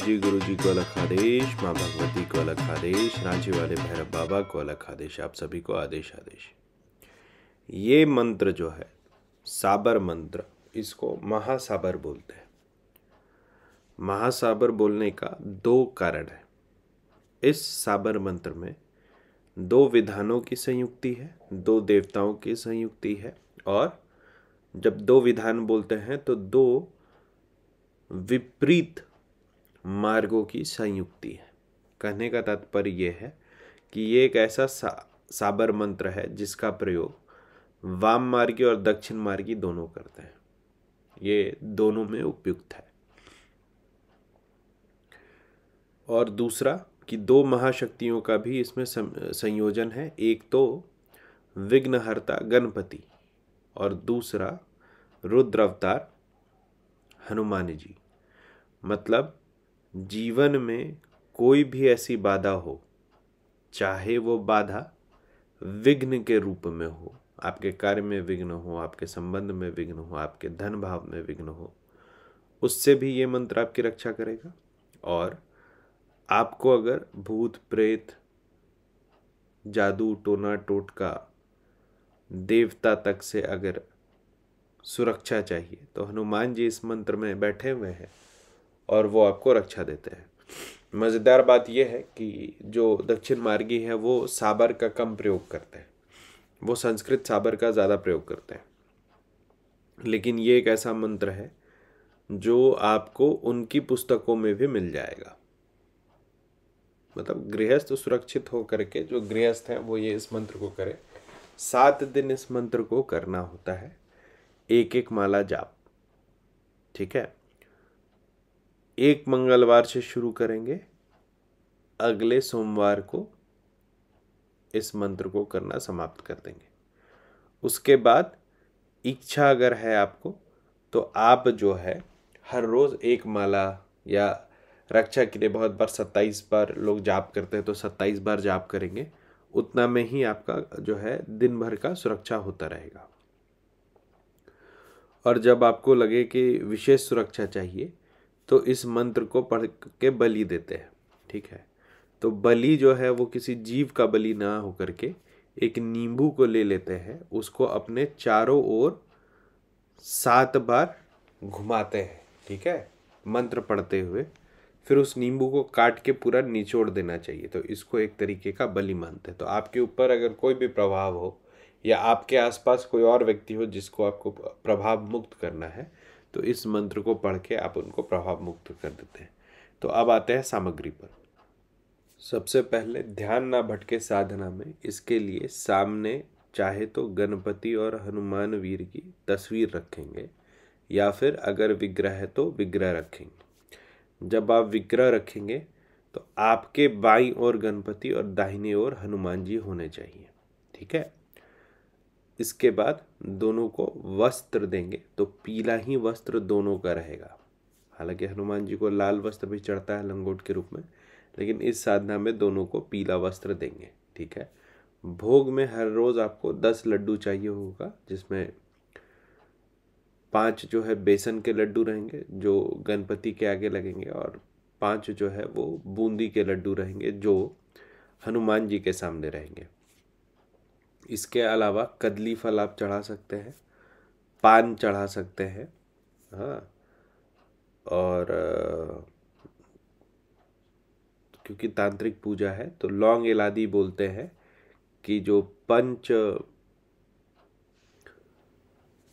जी गुरु जी को अलग आदेश माँ भगवती को अलग आदेश रांची वाले भैरव बाबा को अलग आदेश आप सभी को आदेश आदेश ये मंत्र जो है साबर मंत्र इसको महासाबर बोलते हैं महासाबर बोलने का दो कारण है इस साबर मंत्र में दो विधानों की संयुक्ति है दो देवताओं की संयुक्ति है और जब दो विधान बोलते हैं तो दो विपरीत मार्गों की संयुक्ति है कहने का तात्पर्य यह है कि ये एक ऐसा सा, साबर मंत्र है जिसका प्रयोग वाम मार्गी और दक्षिण मार्गी दोनों करते हैं ये दोनों में उपयुक्त है और दूसरा कि दो महाशक्तियों का भी इसमें संयोजन है एक तो विघ्नहर्ता गणपति और दूसरा रुद्र अवतार हनुमान जी मतलब जीवन में कोई भी ऐसी बाधा हो चाहे वो बाधा विघ्न के रूप में हो आपके कार्य में विघ्न हो आपके संबंध में विघ्न हो आपके धन भाव में विघ्न हो उससे भी ये मंत्र आपकी रक्षा करेगा और आपको अगर भूत प्रेत जादू टोना टोटका देवता तक से अगर सुरक्षा चाहिए तो हनुमान जी इस मंत्र में बैठे हुए हैं और वो आपको रक्षा देते हैं मज़ेदार बात यह है कि जो दक्षिण मार्गी है वो साबर का कम प्रयोग करते हैं वो संस्कृत साबर का ज़्यादा प्रयोग करते हैं लेकिन ये एक ऐसा मंत्र है जो आपको उनकी पुस्तकों में भी मिल जाएगा मतलब गृहस्थ सुरक्षित हो करके जो गृहस्थ हैं वो ये इस मंत्र को करें सात दिन इस मंत्र को करना होता है एक एक माला जाप ठीक है एक मंगलवार से शुरू करेंगे अगले सोमवार को इस मंत्र को करना समाप्त कर देंगे उसके बाद इच्छा अगर है आपको तो आप जो है हर रोज़ एक माला या रक्षा के लिए बहुत बार सत्ताईस बार लोग जाप करते हैं तो सत्ताईस बार जाप करेंगे उतना में ही आपका जो है दिन भर का सुरक्षा होता रहेगा और जब आपको लगे कि विशेष सुरक्षा चाहिए तो इस मंत्र को पढ़ के बलि देते हैं ठीक है तो बलि जो है वो किसी जीव का बलि ना होकर के एक नींबू को ले लेते हैं उसको अपने चारों ओर सात बार घुमाते हैं ठीक है मंत्र पढ़ते हुए फिर उस नींबू को काट के पूरा निचोड़ देना चाहिए तो इसको एक तरीके का बलि मानते हैं तो आपके ऊपर अगर कोई भी प्रभाव हो या आपके आसपास कोई और व्यक्ति हो जिसको आपको प्रभाव मुक्त करना है तो इस मंत्र को पढ़ के आप उनको प्रभाव मुक्त कर देते हैं तो अब आते हैं सामग्री पर सबसे पहले ध्यान ना भटके साधना में इसके लिए सामने चाहे तो गणपति और हनुमान वीर की तस्वीर रखेंगे या फिर अगर विग्रह है तो विग्रह रखेंगे जब आप विग्रह रखेंगे तो आपके बाई और गणपति और दाहिने ओर हनुमान जी होने चाहिए ठीक है इसके बाद दोनों को वस्त्र देंगे तो पीला ही वस्त्र दोनों का रहेगा हालांकि हनुमान जी को लाल वस्त्र भी चढ़ता है लंगोट के रूप में लेकिन इस साधना में दोनों को पीला वस्त्र देंगे ठीक है भोग में हर रोज़ आपको दस लड्डू चाहिए होगा जिसमें पांच जो है बेसन के लड्डू रहेंगे जो गणपति के आगे लगेंगे और पांच जो है वो बूंदी के लड्डू रहेंगे जो हनुमान जी के सामने रहेंगे इसके अलावा कदली फल आप चढ़ा सकते हैं पान चढ़ा सकते हैं हाँ और क्योंकि तांत्रिक पूजा है तो लौंग इलादी बोलते हैं कि जो पंच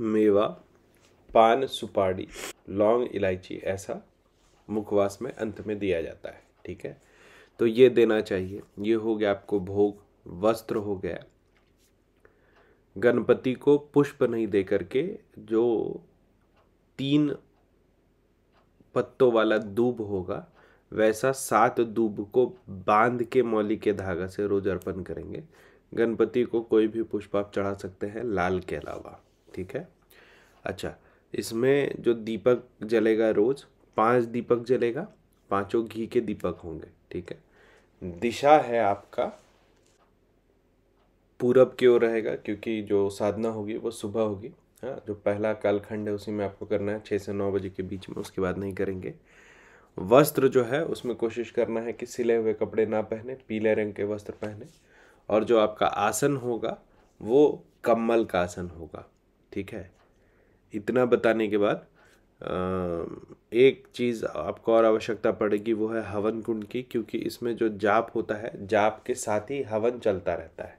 मेवा पान सुपाड़ी लौंग इलायची ऐसा मुखवास में अंत में दिया जाता है ठीक है तो ये देना चाहिए ये हो गया आपको भोग वस्त्र हो गया गणपति को पुष्प नहीं दे करके जो तीन पत्तों वाला दूब होगा वैसा सात दूब को बांध के मौली के धागा से रोज अर्पण करेंगे गणपति को कोई भी पुष्प आप चढ़ा सकते हैं लाल के अलावा ठीक है अच्छा इसमें जो दीपक जलेगा रोज पांच दीपक जलेगा पांचों घी के दीपक होंगे ठीक है दिशा है आपका पूरब की ओर रहेगा क्योंकि जो साधना होगी वो सुबह होगी हाँ जो पहला कालखंड है उसी में आपको करना है छः से नौ बजे के बीच में उसके बाद नहीं करेंगे वस्त्र जो है उसमें कोशिश करना है कि सिले हुए कपड़े ना पहने पीले रंग के वस्त्र पहने और जो आपका आसन होगा वो कम्बल का आसन होगा ठीक है इतना बताने के बाद एक चीज़ आपको और आवश्यकता पड़ेगी वो है हवन कुंड की क्योंकि इसमें जो जाप होता है जाप के साथ ही हवन चलता रहता है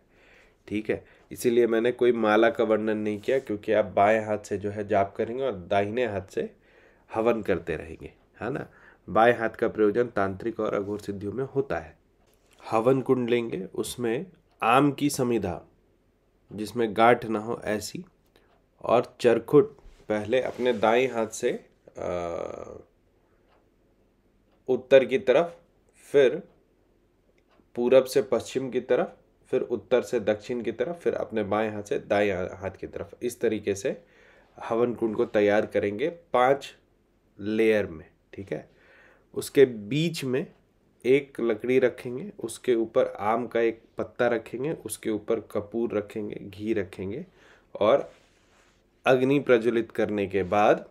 ठीक है इसीलिए मैंने कोई माला का वर्णन नहीं किया क्योंकि आप बाएं हाथ से जो है जाप करेंगे और दाहिने हाथ से हवन करते रहेंगे है ना बाएं हाथ का प्रयोजन तांत्रिक और अघोर सिद्धियों में होता है हवन कुंड लेंगे उसमें आम की समिधा जिसमें गाठ ना हो ऐसी और चरखुट पहले अपने दाएं हाथ से आ, उत्तर की तरफ फिर पूरब से पश्चिम की तरफ फिर उत्तर से दक्षिण की तरफ फिर अपने बाएं हाथ से दाएं हाथ की तरफ इस तरीके से हवन कुंड को तैयार करेंगे पांच लेयर में ठीक है उसके बीच में एक लकड़ी रखेंगे उसके ऊपर आम का एक पत्ता रखेंगे उसके ऊपर कपूर रखेंगे घी रखेंगे और अग्नि प्रज्वलित करने के बाद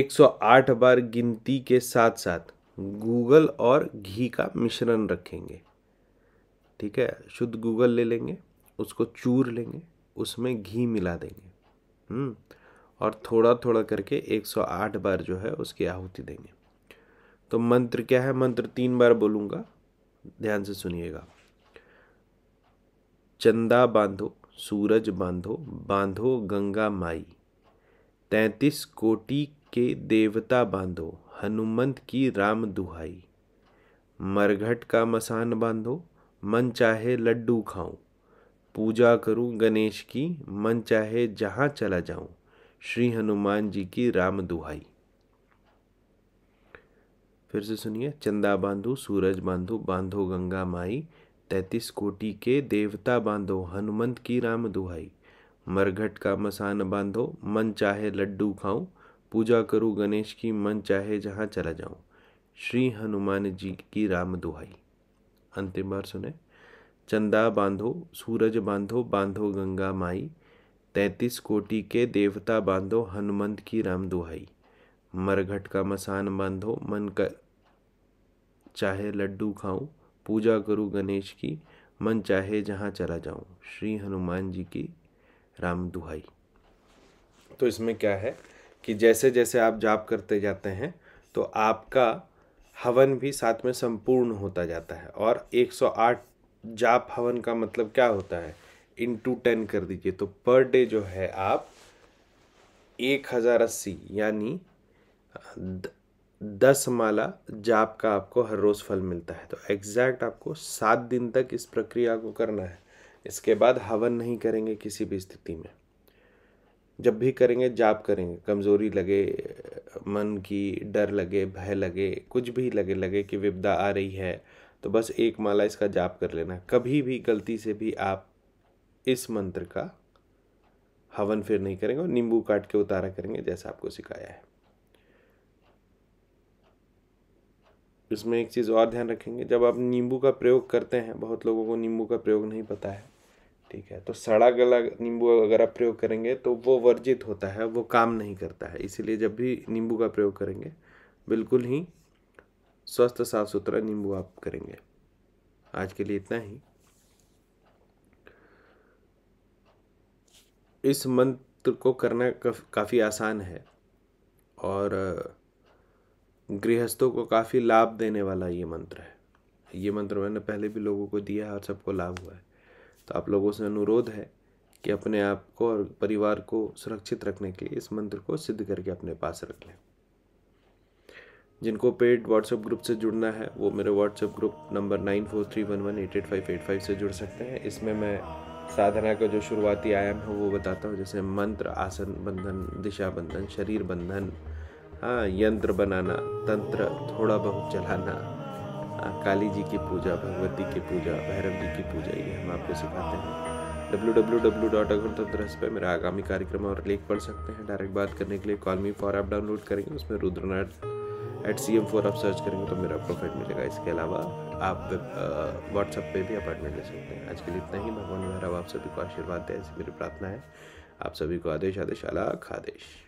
108 बार गिनती के साथ साथ गूगल और घी का मिश्रण रखेंगे ठीक है शुद्ध गूगल ले लेंगे उसको चूर लेंगे उसमें घी मिला देंगे हम्म, और थोड़ा थोड़ा करके 108 बार जो है उसकी आहुति देंगे तो मंत्र क्या है मंत्र तीन बार बोलूँगा ध्यान से सुनिएगा चंदा बांधो सूरज बांधो बांधो गंगा माई तैंतीस कोटि के देवता बांधो हनुमंत की राम दुहाई मरघट का मसान बांधो मन चाहे लड्डू खाऊं पूजा करूं गणेश की मन चाहे जहाँ चला जाऊं श्री हनुमान जी की राम दुहाई फिर से सुनिए चंदा बांधो सूरज बांधो बांधो गंगा माई तैतीस कोटि के देवता बांधो हनुमंत की राम दुहाई मरघट का मसान बांधो मन चाहे लड्डू खाऊं पूजा करूँ गणेश की मन चाहे जहाँ चला जाऊँ श्री हनुमान जी की राम दुहाई अंतिम बार सुने चंदा बांधो सूरज बांधो बांधो गंगा माई तैतीस कोटि के देवता बांधो हनुमंत की राम दुहाई मरघट का मसान बांधो मन कर चाहे लड्डू खाऊं पूजा करूं गणेश की मन चाहे जहाँ चला जाऊं श्री हनुमान जी की राम दुहाई तो इसमें क्या है कि जैसे जैसे आप जाप करते जाते हैं तो आपका हवन भी साथ में संपूर्ण होता जाता है और 108 जाप हवन का मतलब क्या होता है इन टू टेन कर दीजिए तो पर डे जो है आप एक हज़ार अस्सी यानी दस माला जाप का आपको हर रोज़ फल मिलता है तो एग्जैक्ट आपको सात दिन तक इस प्रक्रिया को करना है इसके बाद हवन नहीं करेंगे किसी भी स्थिति में जब भी करेंगे जाप करेंगे कमज़ोरी लगे मन की डर लगे भय लगे कुछ भी लगे लगे कि विपदा आ रही है तो बस एक माला इसका जाप कर लेना कभी भी गलती से भी आप इस मंत्र का हवन फिर नहीं करेंगे और नींबू काट के उतारा करेंगे जैसा आपको सिखाया है इसमें एक चीज़ और ध्यान रखेंगे जब आप नींबू का प्रयोग करते हैं बहुत लोगों को नींबू का प्रयोग नहीं पता है ठीक है तो सड़ा गला नींबू अगर आप प्रयोग करेंगे तो वो वर्जित होता है वो काम नहीं करता है इसीलिए जब भी नींबू का प्रयोग करेंगे बिल्कुल ही स्वस्थ साफ सुथरा नींबू आप करेंगे आज के लिए इतना ही इस मंत्र को करना काफ़ी आसान है और गृहस्थों को काफ़ी लाभ देने वाला ये मंत्र है ये मंत्र मैंने पहले भी लोगों को दिया है और सबको लाभ हुआ है तो आप लोगों से अनुरोध है कि अपने आप को और परिवार को सुरक्षित रखने के लिए इस मंत्र को सिद्ध करके अपने पास रख लें जिनको पेड व्हाट्सएप ग्रुप से जुड़ना है वो मेरे WhatsApp group number nine four three one one eight eight five eight five से जुड़ सकते हैं इसमें मैं साधना का जो शुरुआती आयाम है वो बताता हूँ जैसे मंत्र आसन बंधन दिशा बंधन शरीर बंधन हाँ यंत्र बनाना तंत्र थोड़ा बहुत चलाना काली जी की पूजा भगवती की पूजा भैरव जी की पूजा ये हम आपको सिखाते हैं डब्ल्यू डब्ल्यू डब्ल्यू डॉट अगर अगरतंत्र पर मेरा आगामी कार्यक्रम और लेख पढ़ सकते हैं डायरेक्ट बात करने के लिए कॉलमी फॉर ऐप डाउनलोड करेंगे उसमें Rudranath eight C M four आप सर्च करेंगे तो मेरा प्रोफाइल मिलेगा इसके अलावा आप व्हाट्सएप पे भी अपॉइंटमेंट ले सकते हैं आज के लिए इतना ही भगवान भैरव आप सभी को आशीर्वाद दें ऐसी मेरी प्रार्थना है आप सभी को आदेश आदेश अलाख आदेश